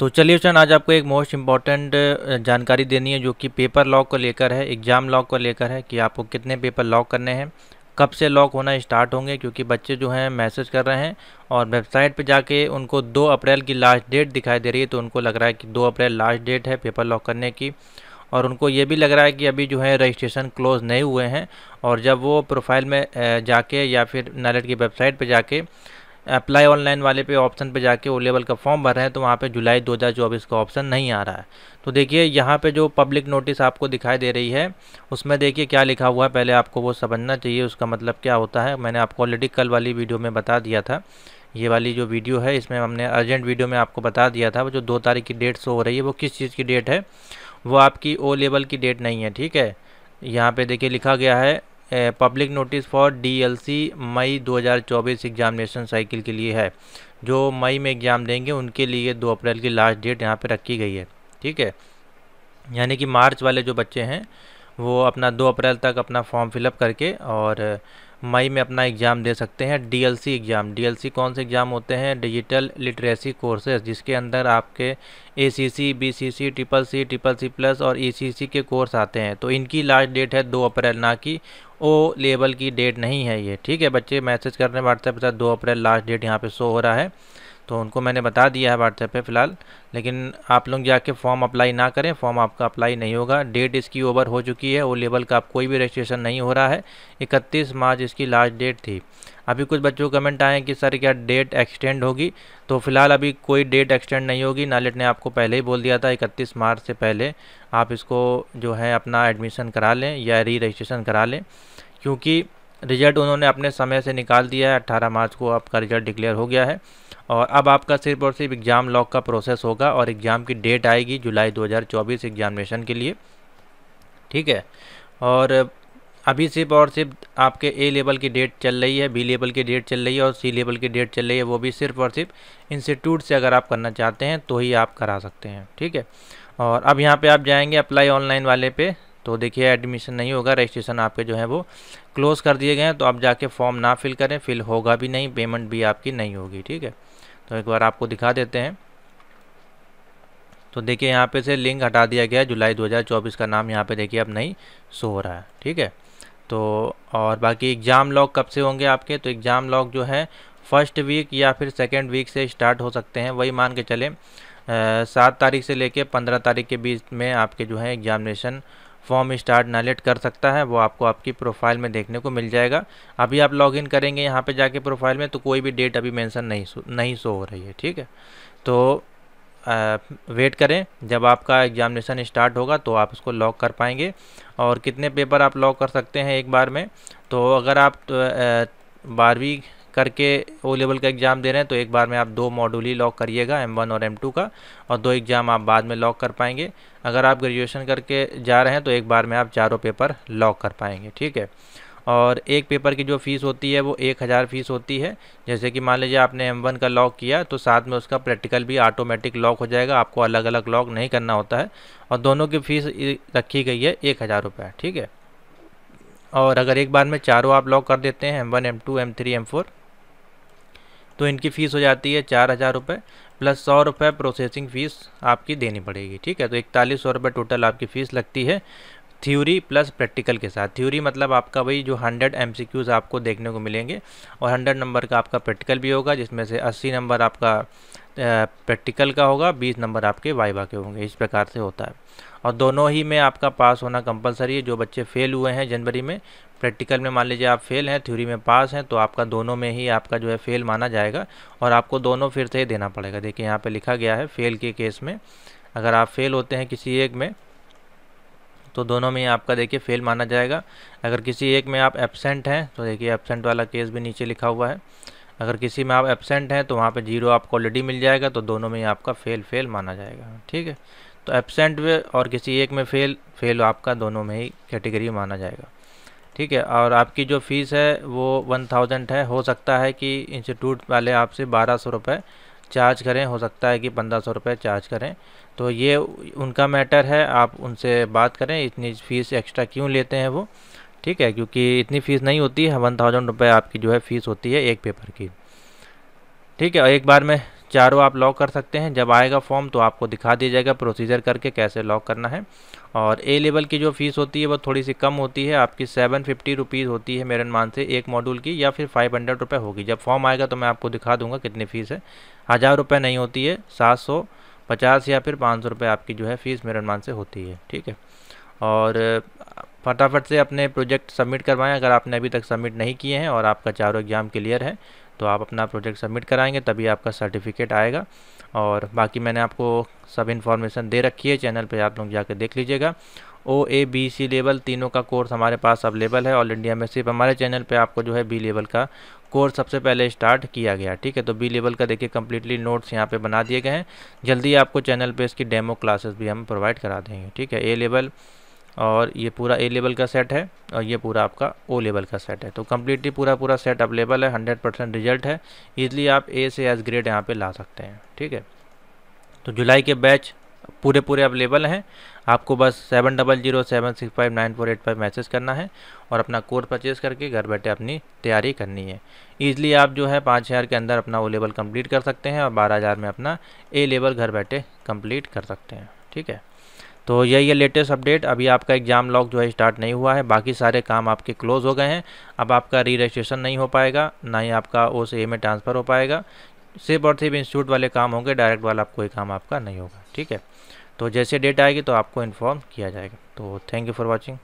तो चलिए उचन आज आपको एक मोस्ट इम्पॉर्टेंट जानकारी देनी है जो कि पेपर लॉक को लेकर है एग्ज़ाम लॉक को लेकर है कि आपको कितने पेपर लॉक करने हैं कब से लॉक होना स्टार्ट होंगे क्योंकि बच्चे जो हैं मैसेज कर रहे हैं और वेबसाइट पे जाके उनको 2 अप्रैल की लास्ट डेट दिखाई दे रही है तो उनको लग रहा है कि 2 अप्रैल लास्ट डेट है पेपर लॉक करने की और उनको ये भी लग रहा है कि अभी जो है रजिस्ट्रेशन क्लोज़ नहीं हुए हैं और जब वो प्रोफाइल में जाके या फिर नलेट की वेबसाइट पर जाके अप्लाई ऑनलाइन वाले पे ऑप्शन पे जाके ओ लेवल का फॉर्म भर रहे हैं तो वहाँ पे जुलाई 2024 का ऑप्शन नहीं आ रहा है तो देखिए यहाँ पे जो पब्लिक नोटिस आपको दिखाई दे रही है उसमें देखिए क्या लिखा हुआ है पहले आपको वो समझना चाहिए उसका मतलब क्या होता है मैंने आपको ऑलरेडी कल वाली वीडियो में बता दिया था ये वाली जो वीडियो है इसमें हमने अर्जेंट वीडियो में आपको बता दिया था वो जो दो तारीख की डेट शो हो रही है वो किस चीज़ की डेट है वो आपकी ओ लेवल की डेट नहीं है ठीक है यहाँ पे देखिए लिखा गया है पब्लिक नोटिस फॉर डीएलसी मई 2024 एग्जामिनेशन साइकिल के लिए है जो मई में एग्ज़ाम देंगे उनके लिए दो अप्रैल की लास्ट डेट यहाँ पे रखी गई है ठीक है यानी कि मार्च वाले जो बच्चे हैं वो अपना दो अप्रैल तक अपना फॉर्म फिलअप करके और मई में अपना एग्ज़ाम दे सकते हैं डीएलसी एग्ज़ाम डीएलसी कौन से एग्ज़ाम होते हैं डिजिटल लिटरेसी कोर्सेज जिसके अंदर आपके ACC BCC triple C triple C plus और ईसीसी e के कोर्स आते हैं तो इनकी लास्ट डेट है दो अप्रैल ना कि ओ लेवल की डेट नहीं है ये ठीक है बच्चे मैसेज कर रहे हैं व्हाट्सएप के साथ दो अप्रैल लास्ट डेट यहाँ पर शो हो रहा है तो उनको मैंने बता दिया है व्हाट्सएप पे फ़िलहाल लेकिन आप लोग जाके फॉर्म अप्लाई ना करें फॉर्म आपका अप्लाई नहीं होगा डेट इसकी ओवर हो चुकी है ओ लेवल का आप कोई भी रजिस्ट्रेशन नहीं हो रहा है इकतीस मार्च इसकी लास्ट डेट थी अभी कुछ बच्चों कमेंट आए कि सर क्या डेट एक्सटेंड होगी तो फिलहाल अभी कोई डेट एक्सटेंड नहीं होगी नालेट ने आपको पहले ही बोल दिया था इकतीस मार्च से पहले आप इसको जो है अपना एडमिशन करा लें या री रजिस्ट्रेशन करा लें क्योंकि रिजल्ट उन्होंने अपने समय से निकाल दिया है अट्ठारह मार्च को आपका रिजल्ट डिक्लेयर हो गया है और अब आपका सिर्फ और सिर्फ एग्ज़ाम लॉक का प्रोसेस होगा और एग्ज़ाम की डेट आएगी जुलाई 2024 एग्ज़ामिनेशन के लिए ठीक है और अभी सिर्फ और सिर्फ आपके ए लेवल की डेट चल रही है बी लेवल की डेट चल रही है और सी लेवल की डेट चल रही है वो भी सिर्फ और सिर्फ इंस्टीट्यूट से अगर आप करना चाहते हैं तो ही आप करा सकते हैं ठीक है और अब यहाँ पर आप जाएंगे अप्लाई ऑनलाइन वाले पे तो देखिए एडमिशन नहीं होगा रजिस्ट्रेशन आपके जो है वो क्लोज़ कर दिए गए हैं तो आप जाके फॉर्म ना फिल करें फिल होगा भी नहीं पेमेंट भी आपकी नहीं होगी ठीक है तो एक बार आपको दिखा देते हैं तो देखिए यहाँ पे से लिंक हटा दिया गया है जुलाई 2024 का नाम यहाँ पे देखिए अब नहीं सो हो रहा है ठीक है तो और बाकी एग्ज़ाम लॉक कब से होंगे आपके तो एग्ज़ाम लॉक जो है फर्स्ट वीक या फिर सेकेंड वीक से स्टार्ट हो सकते हैं वही मान के चलें सात तारीख से लेके पंद्रह तारीख के बीच में आपके जो है एग्ज़ामिनेशन फॉर्म स्टार्ट नलेट कर सकता है वो आपको आपकी प्रोफाइल में देखने को मिल जाएगा अभी आप लॉग करेंगे यहाँ पर जाके प्रोफाइल में तो कोई भी डेट अभी मैंसन नहीं नहीं शो हो रही है ठीक है तो आ, वेट करें जब आपका एग्जामिनेशन स्टार्ट होगा तो आप उसको लॉक कर पाएंगे और कितने पेपर आप लॉक कर सकते हैं एक बार में तो अगर आप तो, बारहवीं करके ओ लेवल का एग्ज़ाम दे रहे हैं तो एक बार में आप दो मॉड्यूल ही लॉक करिएगा एम वन और एम टू का और दो एग्ज़ाम आप बाद में लॉक कर पाएंगे अगर आप ग्रेजुएशन करके जा रहे हैं तो एक बार में आप चारों पेपर लॉक कर पाएंगे ठीक है और एक पेपर की जो फ़ीस होती है वो एक हज़ार फ़ीस होती है जैसे कि मान लीजिए आपने एम वन का लॉक किया तो साथ में उसका प्रैक्टिकल भी ऑटोमेटिक लॉक हो जाएगा आपको अलग अलग लॉक नहीं करना होता है और दोनों की फ़ीस रखी गई है एक हज़ार रुपये ठीक है और अगर एक बार में चारों आप लॉक कर देते हैं M one M two M three M four तो इनकी फ़ीस हो जाती है चार हज़ार रुपये प्लस सौ रुपये प्रोसेसिंग फ़ीस आपकी देनी पड़ेगी ठीक है तो इकतालीस सौ रुपये टोटल आपकी फ़ीस लगती है थ्योरी प्लस प्रैक्टिकल के साथ थ्योरी मतलब आपका वही जो 100 एम आपको देखने को मिलेंगे और 100 नंबर का आपका प्रैक्टिकल भी होगा जिसमें से 80 नंबर आपका प्रैक्टिकल का होगा 20 नंबर आपके वाइवा के होंगे इस प्रकार से होता है और दोनों ही में आपका पास होना कंपलसरी है जो बच्चे फेल हुए हैं जनवरी में प्रैक्टिकल में मान लीजिए आप फेल हैं थ्योरी में पास हैं तो आपका दोनों में ही आपका जो है फेल माना जाएगा और आपको दोनों फिर से ही देना पड़ेगा देखिए यहाँ पे लिखा गया है फेल के केस में अगर आप फेल होते हैं किसी एक में तो दोनों में ही आपका देखिए फेल माना जाएगा अगर किसी एक में आप एबसेंट हैं तो देखिए एबसेंट वाला केस भी नीचे लिखा हुआ है अगर किसी में आप एबसेंट हैं तो वहाँ पर जीरो आपको ऑलरेडी मिल जाएगा तो दोनों में ही आपका फेल फेल माना जाएगा ठीक है तो एबसेंट और किसी एक में फेल फेल आपका दोनों में ही कैटेगरी माना जाएगा ठीक है और आपकी जो फ़ीस है वो वन थाउजेंड है हो सकता है कि इंस्टीट्यूट वाले आपसे बारह सौ रुपये चार्ज करें हो सकता है कि पंद्रह सौ रुपये चार्ज करें तो ये उनका मैटर है आप उनसे बात करें इतनी फ़ीस एक्स्ट्रा क्यों लेते हैं वो ठीक है क्योंकि इतनी फ़ीस नहीं होती है वन थाउजेंड रुपये आपकी जो है फ़ीस होती है एक पेपर की ठीक है एक बार में चारों आप लॉक कर सकते हैं जब आएगा फॉर्म तो आपको दिखा दिया जाएगा प्रोसीजर करके कैसे लॉक करना है और ए लेवल की जो फ़ीस होती है वो थोड़ी सी कम होती है आपकी सेवन फिफ्टी रुपीज़ होती है मेरे अनुमान से एक मॉड्यूल की या फिर फाइव हंड्रेड रुपये होगी जब फॉर्म आएगा तो मैं आपको दिखा दूंगा कितनी फ़ीस है हज़ार रुपये नहीं होती है सात सौ पचास या फिर पाँच सौ रुपये आपकी जो है फ़ीस मेरे अनुमान से होती है ठीक है और फटाफट से अपने प्रोजेक्ट सबमिट करवाएँ अगर आपने अभी तक सबमिट नहीं किए हैं और आपका चारों एग्ज़ाम क्लियर है तो आप अपना प्रोजेक्ट सबमिट कराएंगे तभी आपका सर्टिफिकेट आएगा और बाकी मैंने आपको सब इन्फॉर्मेशन दे रखी है चैनल पे आप लोग जाकर देख लीजिएगा ओ ए बी सी लेवल तीनों का कोर्स हमारे पास अवेलेबल है ऑल इंडिया में सिर्फ हमारे चैनल पे आपको जो है बी लेवल का कोर्स सबसे पहले स्टार्ट किया गया ठीक है तो बी लेवल का देखिए कम्प्लीटली नोट्स यहाँ पे बना दिए गए हैं जल्दी आपको चैनल पे इसकी डेमो क्लासेस भी हम प्रोवाइड करा देंगे ठीक है ए लेवल और ये पूरा ए लेवल का सेट है और ये पूरा आपका ओ लेवल का सेट है तो कम्प्लीटली पूरा पूरा सेट अवेलेबल है हंड्रेड परसेंट रिजल्ट है ईजिली आप ए से एस ग्रेड यहाँ पे ला सकते हैं ठीक है तो जुलाई के बैच पूरे पूरे अवेलेबल हैं आपको बस seven double zero seven six five nine four eight five message करना है और अपना कोर्स परचेज करके घर बैठे अपनी तैयारी करनी है ईजिली आप जो है पाँच हज़ार के अंदर अपना ओ लेवल कम्प्लीट कर सकते हैं और बारह हज़ार में अपना ए लेवल घर बैठे कम्प्लीट कर सकते हैं ठीक है तो यही है लेटेस्ट अपडेट अभी आपका एग्ज़ाम लॉक जो है स्टार्ट नहीं हुआ है बाकी सारे काम आपके क्लोज हो गए हैं अब आपका री रजिस्ट्रेशन नहीं हो पाएगा ना ही आपका ओ से ए में ट्रांसफ़र हो पाएगा सिर्फ और सिर्फ इंस्टीट्यूट वाले काम होंगे डायरेक्ट वाला कोई काम आपका नहीं होगा ठीक है तो जैसे डेट आएगी तो आपको इन्फॉर्म किया जाएगा तो थैंक यू फॉर वॉचिंग